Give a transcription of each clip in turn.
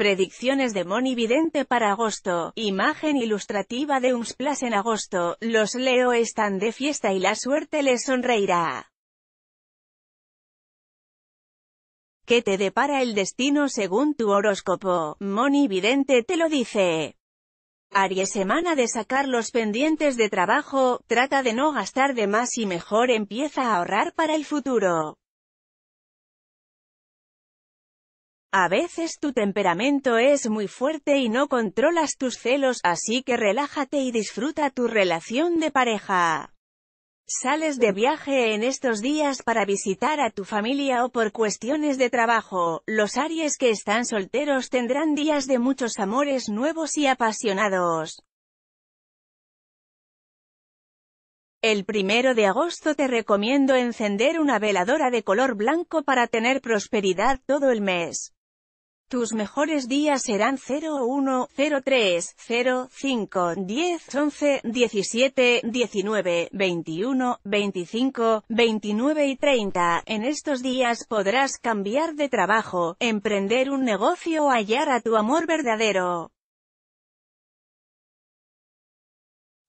Predicciones de Moni Vidente para agosto. Imagen ilustrativa de Unsplash en agosto. Los Leo están de fiesta y la suerte les sonreirá. ¿Qué te depara el destino según tu horóscopo? Moni Vidente te lo dice. Aries semana de sacar los pendientes de trabajo, trata de no gastar de más y mejor empieza a ahorrar para el futuro. A veces tu temperamento es muy fuerte y no controlas tus celos, así que relájate y disfruta tu relación de pareja. Sales de viaje en estos días para visitar a tu familia o por cuestiones de trabajo, los Aries que están solteros tendrán días de muchos amores nuevos y apasionados. El primero de agosto te recomiendo encender una veladora de color blanco para tener prosperidad todo el mes. Tus mejores días serán 01, 03, 05, 10, 11, 17, 19, 21, 25, 29 y 30. En estos días podrás cambiar de trabajo, emprender un negocio o hallar a tu amor verdadero.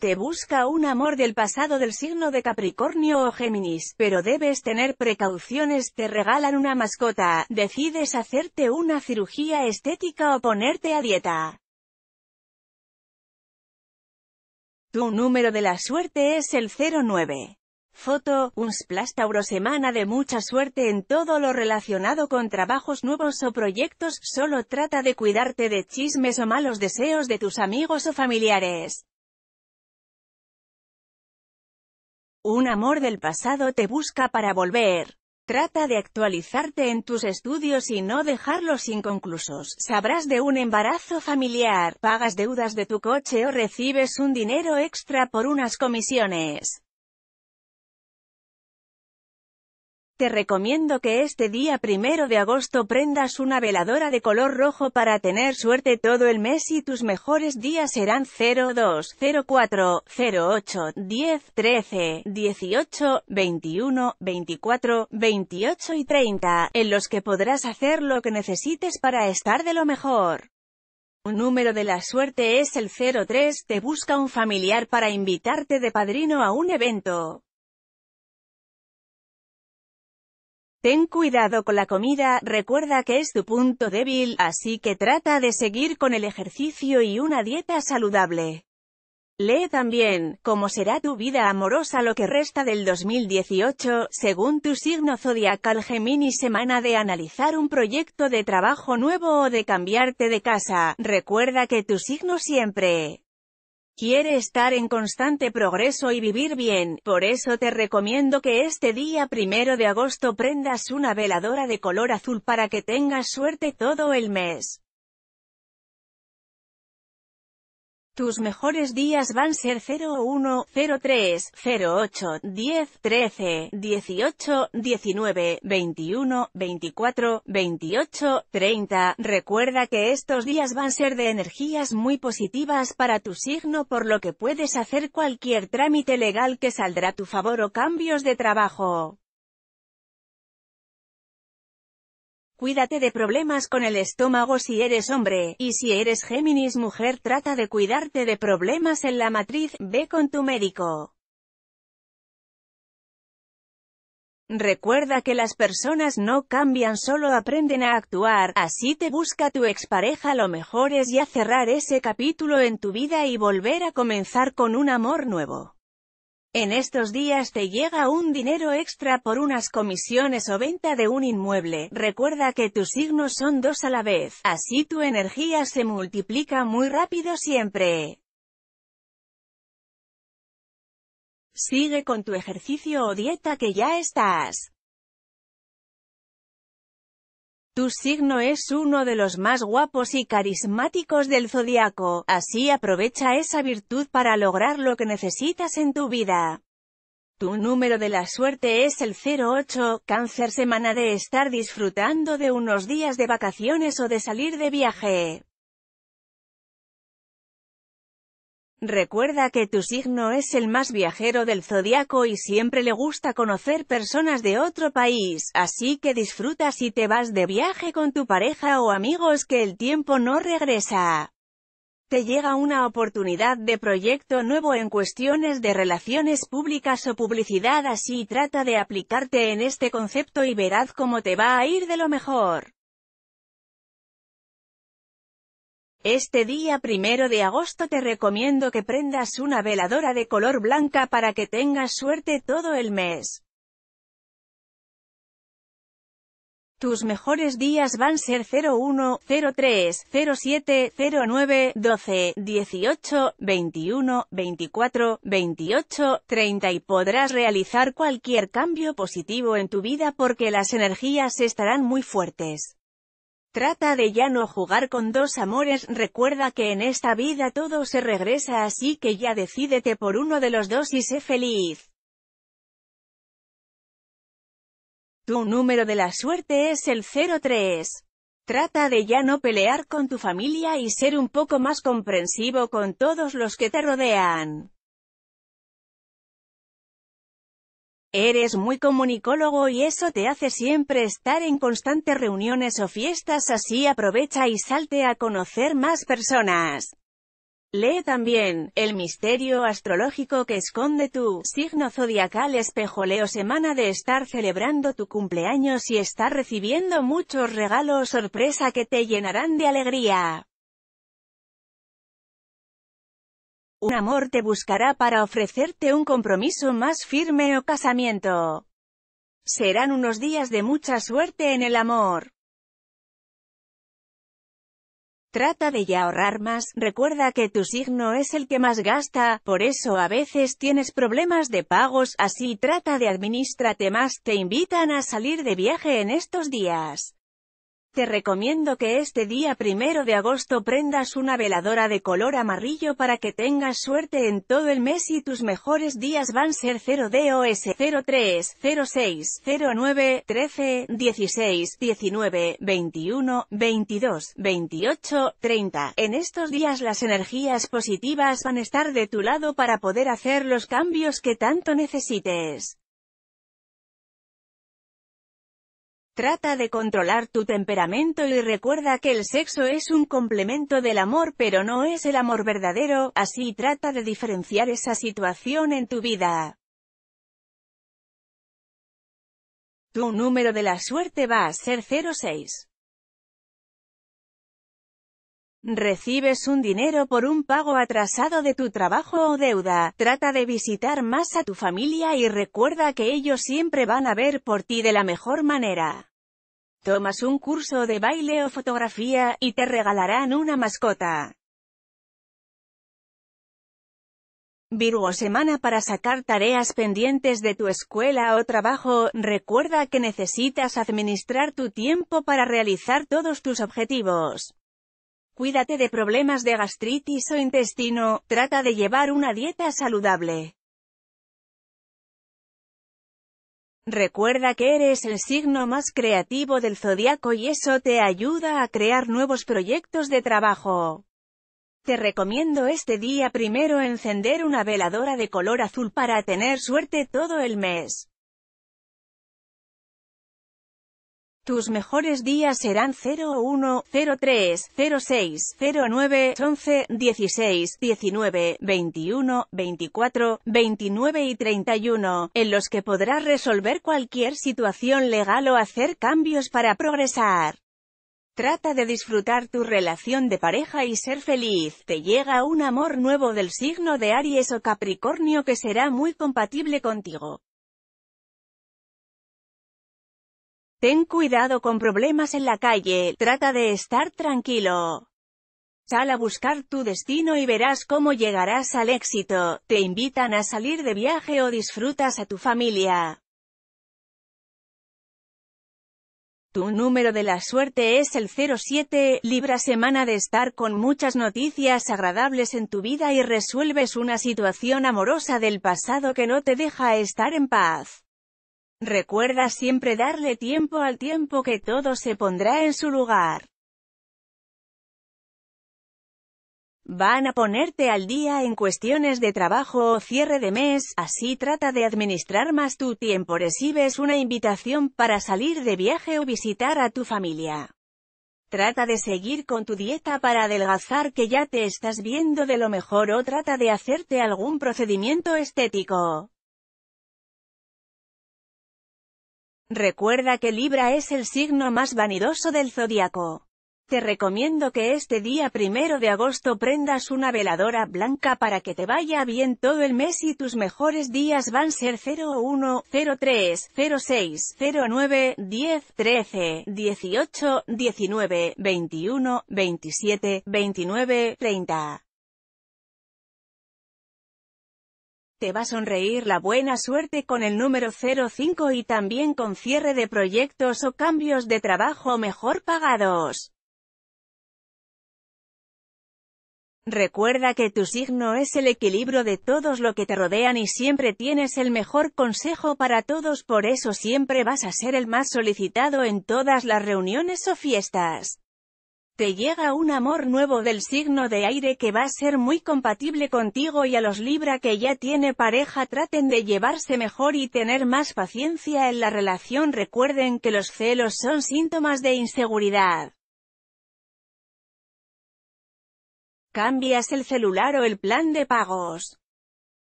Te busca un amor del pasado del signo de Capricornio o Géminis, pero debes tener precauciones, te regalan una mascota, decides hacerte una cirugía estética o ponerte a dieta. Tu número de la suerte es el 09. Foto, un splash semana de mucha suerte en todo lo relacionado con trabajos nuevos o proyectos, solo trata de cuidarte de chismes o malos deseos de tus amigos o familiares. Un amor del pasado te busca para volver. Trata de actualizarte en tus estudios y no dejarlos inconclusos. Sabrás de un embarazo familiar, pagas deudas de tu coche o recibes un dinero extra por unas comisiones. Te recomiendo que este día primero de agosto prendas una veladora de color rojo para tener suerte todo el mes y tus mejores días serán 02, 04, 08, 10, 13, 18, 21, 24, 28 y 30, en los que podrás hacer lo que necesites para estar de lo mejor. Un número de la suerte es el 03, te busca un familiar para invitarte de padrino a un evento. Ten cuidado con la comida, recuerda que es tu punto débil, así que trata de seguir con el ejercicio y una dieta saludable. Lee también, cómo será tu vida amorosa lo que resta del 2018, según tu signo zodiacal Gemini semana de analizar un proyecto de trabajo nuevo o de cambiarte de casa, recuerda que tu signo siempre Quiere estar en constante progreso y vivir bien, por eso te recomiendo que este día primero de agosto prendas una veladora de color azul para que tengas suerte todo el mes. Tus mejores días van ser 01, 03, 08, 10, 13, 18, 19, 21, 24, 28, 30. Recuerda que estos días van a ser de energías muy positivas para tu signo por lo que puedes hacer cualquier trámite legal que saldrá a tu favor o cambios de trabajo. Cuídate de problemas con el estómago si eres hombre, y si eres Géminis mujer trata de cuidarte de problemas en la matriz, ve con tu médico. Recuerda que las personas no cambian solo aprenden a actuar, así te busca tu expareja lo mejor es ya cerrar ese capítulo en tu vida y volver a comenzar con un amor nuevo. En estos días te llega un dinero extra por unas comisiones o venta de un inmueble. Recuerda que tus signos son dos a la vez, así tu energía se multiplica muy rápido siempre. Sigue con tu ejercicio o dieta que ya estás. Tu signo es uno de los más guapos y carismáticos del zodiaco, así aprovecha esa virtud para lograr lo que necesitas en tu vida. Tu número de la suerte es el 08, cáncer semana de estar disfrutando de unos días de vacaciones o de salir de viaje. Recuerda que tu signo es el más viajero del zodiaco y siempre le gusta conocer personas de otro país, así que disfruta si te vas de viaje con tu pareja o amigos que el tiempo no regresa. Te llega una oportunidad de proyecto nuevo en cuestiones de relaciones públicas o publicidad así trata de aplicarte en este concepto y verás cómo te va a ir de lo mejor. Este día primero de agosto te recomiendo que prendas una veladora de color blanca para que tengas suerte todo el mes. Tus mejores días van a ser 01, 03, 07, 09, 12, 18, 21, 24, 28, 30 y podrás realizar cualquier cambio positivo en tu vida porque las energías estarán muy fuertes. Trata de ya no jugar con dos amores, recuerda que en esta vida todo se regresa así que ya decídete por uno de los dos y sé feliz. Tu número de la suerte es el 03. Trata de ya no pelear con tu familia y ser un poco más comprensivo con todos los que te rodean. Eres muy comunicólogo y eso te hace siempre estar en constantes reuniones o fiestas así aprovecha y salte a conocer más personas. Lee también, el misterio astrológico que esconde tu signo zodiacal espejoleo semana de estar celebrando tu cumpleaños y estar recibiendo muchos regalos sorpresa que te llenarán de alegría. Un amor te buscará para ofrecerte un compromiso más firme o casamiento. Serán unos días de mucha suerte en el amor. Trata de ya ahorrar más, recuerda que tu signo es el que más gasta, por eso a veces tienes problemas de pagos, así trata de administrarte más, te invitan a salir de viaje en estos días. Te recomiendo que este día primero de agosto prendas una veladora de color amarillo para que tengas suerte en todo el mes y tus mejores días van a ser 0DOS 03, 06, 09, 13, 16, 19, 21, 22, 28, 30. En estos días las energías positivas van a estar de tu lado para poder hacer los cambios que tanto necesites. Trata de controlar tu temperamento y recuerda que el sexo es un complemento del amor pero no es el amor verdadero, así trata de diferenciar esa situación en tu vida. Tu número de la suerte va a ser 06. Recibes un dinero por un pago atrasado de tu trabajo o deuda, trata de visitar más a tu familia y recuerda que ellos siempre van a ver por ti de la mejor manera. Tomas un curso de baile o fotografía, y te regalarán una mascota. Virgo semana para sacar tareas pendientes de tu escuela o trabajo, recuerda que necesitas administrar tu tiempo para realizar todos tus objetivos. Cuídate de problemas de gastritis o intestino, trata de llevar una dieta saludable. Recuerda que eres el signo más creativo del zodiaco y eso te ayuda a crear nuevos proyectos de trabajo. Te recomiendo este día primero encender una veladora de color azul para tener suerte todo el mes. Tus mejores días serán 01, 03, 06, 09, 11, 16, 19, 21, 24, 29 y 31, en los que podrás resolver cualquier situación legal o hacer cambios para progresar. Trata de disfrutar tu relación de pareja y ser feliz. Te llega un amor nuevo del signo de Aries o Capricornio que será muy compatible contigo. Ten cuidado con problemas en la calle, trata de estar tranquilo. Sal a buscar tu destino y verás cómo llegarás al éxito, te invitan a salir de viaje o disfrutas a tu familia. Tu número de la suerte es el 07, Libra semana de estar con muchas noticias agradables en tu vida y resuelves una situación amorosa del pasado que no te deja estar en paz. Recuerda siempre darle tiempo al tiempo que todo se pondrá en su lugar. Van a ponerte al día en cuestiones de trabajo o cierre de mes, así trata de administrar más tu tiempo. Recibes una invitación para salir de viaje o visitar a tu familia. Trata de seguir con tu dieta para adelgazar que ya te estás viendo de lo mejor o trata de hacerte algún procedimiento estético. Recuerda que Libra es el signo más vanidoso del zodiaco. Te recomiendo que este día primero de agosto prendas una veladora blanca para que te vaya bien todo el mes y tus mejores días van a ser 01, 03, 06, 09, 10, 13, 18, 19, 21, 27, 29, 30. Te va a sonreír la buena suerte con el número 05 y también con cierre de proyectos o cambios de trabajo mejor pagados. Recuerda que tu signo es el equilibrio de todos lo que te rodean y siempre tienes el mejor consejo para todos por eso siempre vas a ser el más solicitado en todas las reuniones o fiestas. Te llega un amor nuevo del signo de aire que va a ser muy compatible contigo y a los Libra que ya tiene pareja traten de llevarse mejor y tener más paciencia en la relación recuerden que los celos son síntomas de inseguridad. Cambias el celular o el plan de pagos.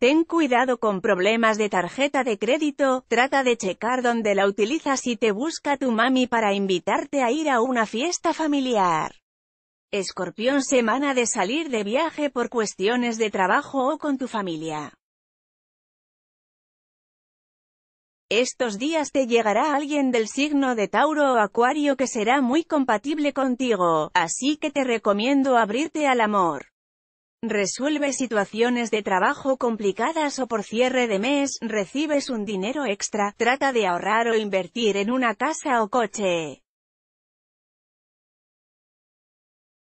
Ten cuidado con problemas de tarjeta de crédito, trata de checar dónde la utilizas y te busca tu mami para invitarte a ir a una fiesta familiar. Escorpión semana de salir de viaje por cuestiones de trabajo o con tu familia. Estos días te llegará alguien del signo de Tauro o Acuario que será muy compatible contigo, así que te recomiendo abrirte al amor. Resuelve situaciones de trabajo complicadas o por cierre de mes, recibes un dinero extra, trata de ahorrar o invertir en una casa o coche.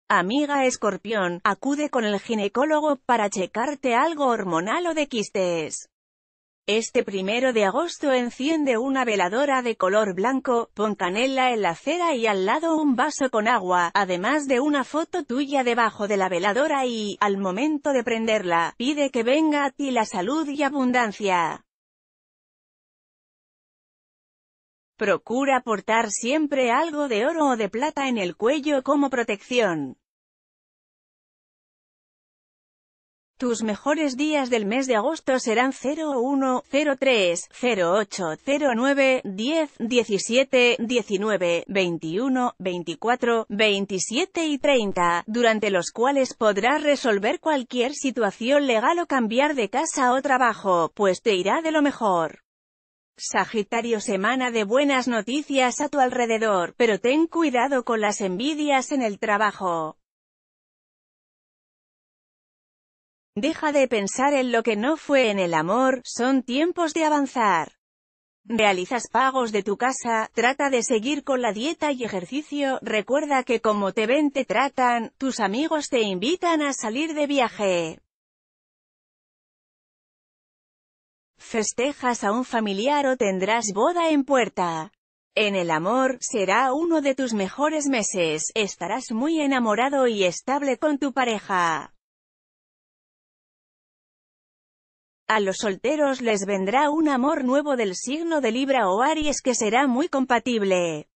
Amiga escorpión, acude con el ginecólogo para checarte algo hormonal o de quistes. Este primero de agosto enciende una veladora de color blanco, pon canela en la cera y al lado un vaso con agua, además de una foto tuya debajo de la veladora y, al momento de prenderla, pide que venga a ti la salud y abundancia. Procura portar siempre algo de oro o de plata en el cuello como protección. Tus mejores días del mes de agosto serán 01, 03, 08, 09, 10, 17, 19, 21, 24, 27 y 30, durante los cuales podrás resolver cualquier situación legal o cambiar de casa o trabajo, pues te irá de lo mejor. Sagitario semana de buenas noticias a tu alrededor, pero ten cuidado con las envidias en el trabajo. Deja de pensar en lo que no fue en el amor, son tiempos de avanzar. Realizas pagos de tu casa, trata de seguir con la dieta y ejercicio, recuerda que como te ven te tratan, tus amigos te invitan a salir de viaje. Festejas a un familiar o tendrás boda en puerta. En el amor, será uno de tus mejores meses, estarás muy enamorado y estable con tu pareja. A los solteros les vendrá un amor nuevo del signo de Libra o Aries que será muy compatible.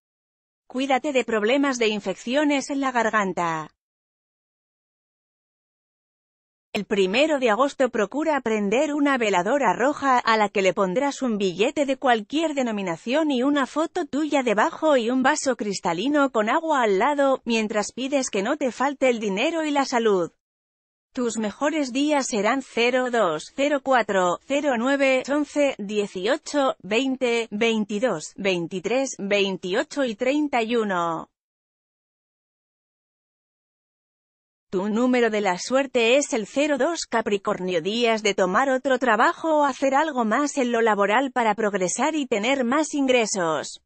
Cuídate de problemas de infecciones en la garganta. El primero de agosto procura prender una veladora roja, a la que le pondrás un billete de cualquier denominación y una foto tuya debajo y un vaso cristalino con agua al lado, mientras pides que no te falte el dinero y la salud. Tus mejores días serán 02, 04, 09, 11, 18, 20, 22, 23, 28 y 31. Tu número de la suerte es el 02 Capricornio días de tomar otro trabajo o hacer algo más en lo laboral para progresar y tener más ingresos.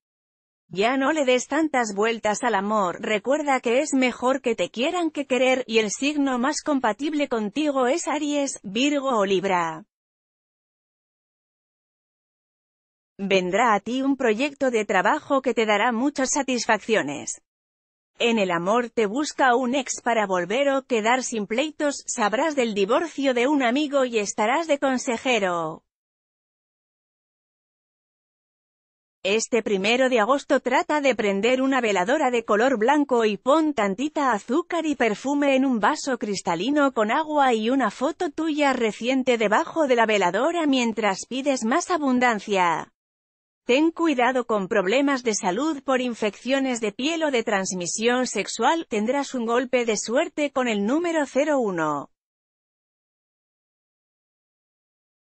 Ya no le des tantas vueltas al amor, recuerda que es mejor que te quieran que querer, y el signo más compatible contigo es Aries, Virgo o Libra. Vendrá a ti un proyecto de trabajo que te dará muchas satisfacciones. En el amor te busca un ex para volver o quedar sin pleitos, sabrás del divorcio de un amigo y estarás de consejero. Este primero de agosto trata de prender una veladora de color blanco y pon tantita azúcar y perfume en un vaso cristalino con agua y una foto tuya reciente debajo de la veladora mientras pides más abundancia. Ten cuidado con problemas de salud por infecciones de piel o de transmisión sexual, tendrás un golpe de suerte con el número 01.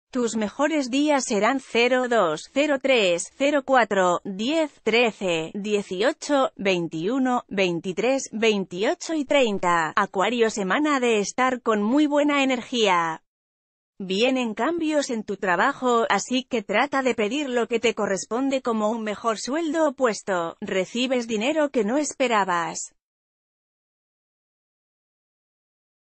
Tus mejores días serán 02, 03, 04, 10, 13, 18, 21, 23, 28 y 30. Acuario semana de estar con muy buena energía. Vienen cambios en tu trabajo, así que trata de pedir lo que te corresponde como un mejor sueldo o puesto. Recibes dinero que no esperabas.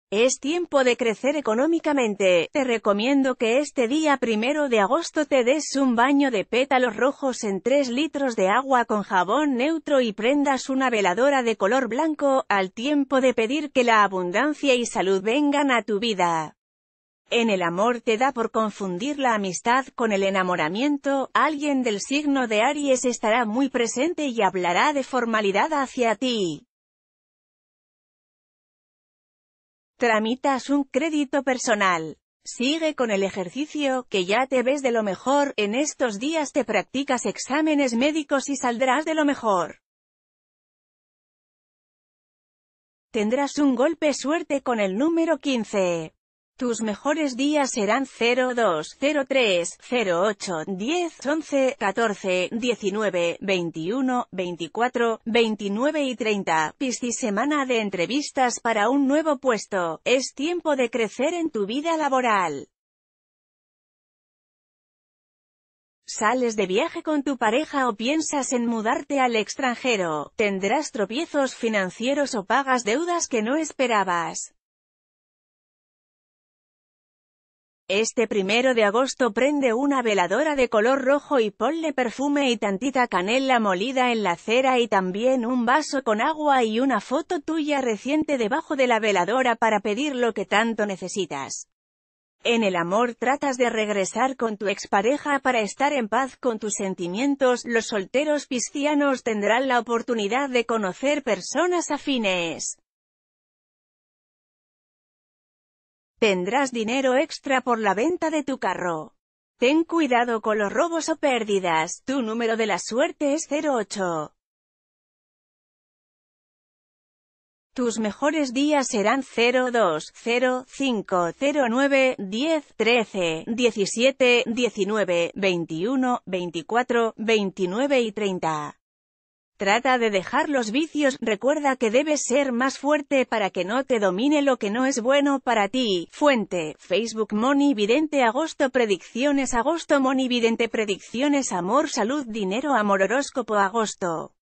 Es tiempo de crecer económicamente, te recomiendo que este día primero de agosto te des un baño de pétalos rojos en tres litros de agua con jabón neutro y prendas una veladora de color blanco, al tiempo de pedir que la abundancia y salud vengan a tu vida. En el amor te da por confundir la amistad con el enamoramiento, alguien del signo de Aries estará muy presente y hablará de formalidad hacia ti. Tramitas un crédito personal. Sigue con el ejercicio, que ya te ves de lo mejor, en estos días te practicas exámenes médicos y saldrás de lo mejor. Tendrás un golpe suerte con el número 15. Tus mejores días serán 02, 03, 08, 10, 11, 14, 19, 21, 24, 29 y 30. Piscis semana de entrevistas para un nuevo puesto. Es tiempo de crecer en tu vida laboral. sales de viaje con tu pareja o piensas en mudarte al extranjero, tendrás tropiezos financieros o pagas deudas que no esperabas. Este primero de agosto prende una veladora de color rojo y ponle perfume y tantita canela molida en la cera y también un vaso con agua y una foto tuya reciente debajo de la veladora para pedir lo que tanto necesitas. En el amor tratas de regresar con tu expareja para estar en paz con tus sentimientos, los solteros piscianos tendrán la oportunidad de conocer personas afines. Tendrás dinero extra por la venta de tu carro. Ten cuidado con los robos o pérdidas, tu número de la suerte es 08. Tus mejores días serán 02, 05, 09, 10, 13, 17, 19, 21, 24, 29 y 30. Trata de dejar los vicios, recuerda que debes ser más fuerte para que no te domine lo que no es bueno para ti. Fuente, Facebook Money Vidente Agosto Predicciones Agosto Money Vidente Predicciones Amor Salud Dinero Amor Horóscopo Agosto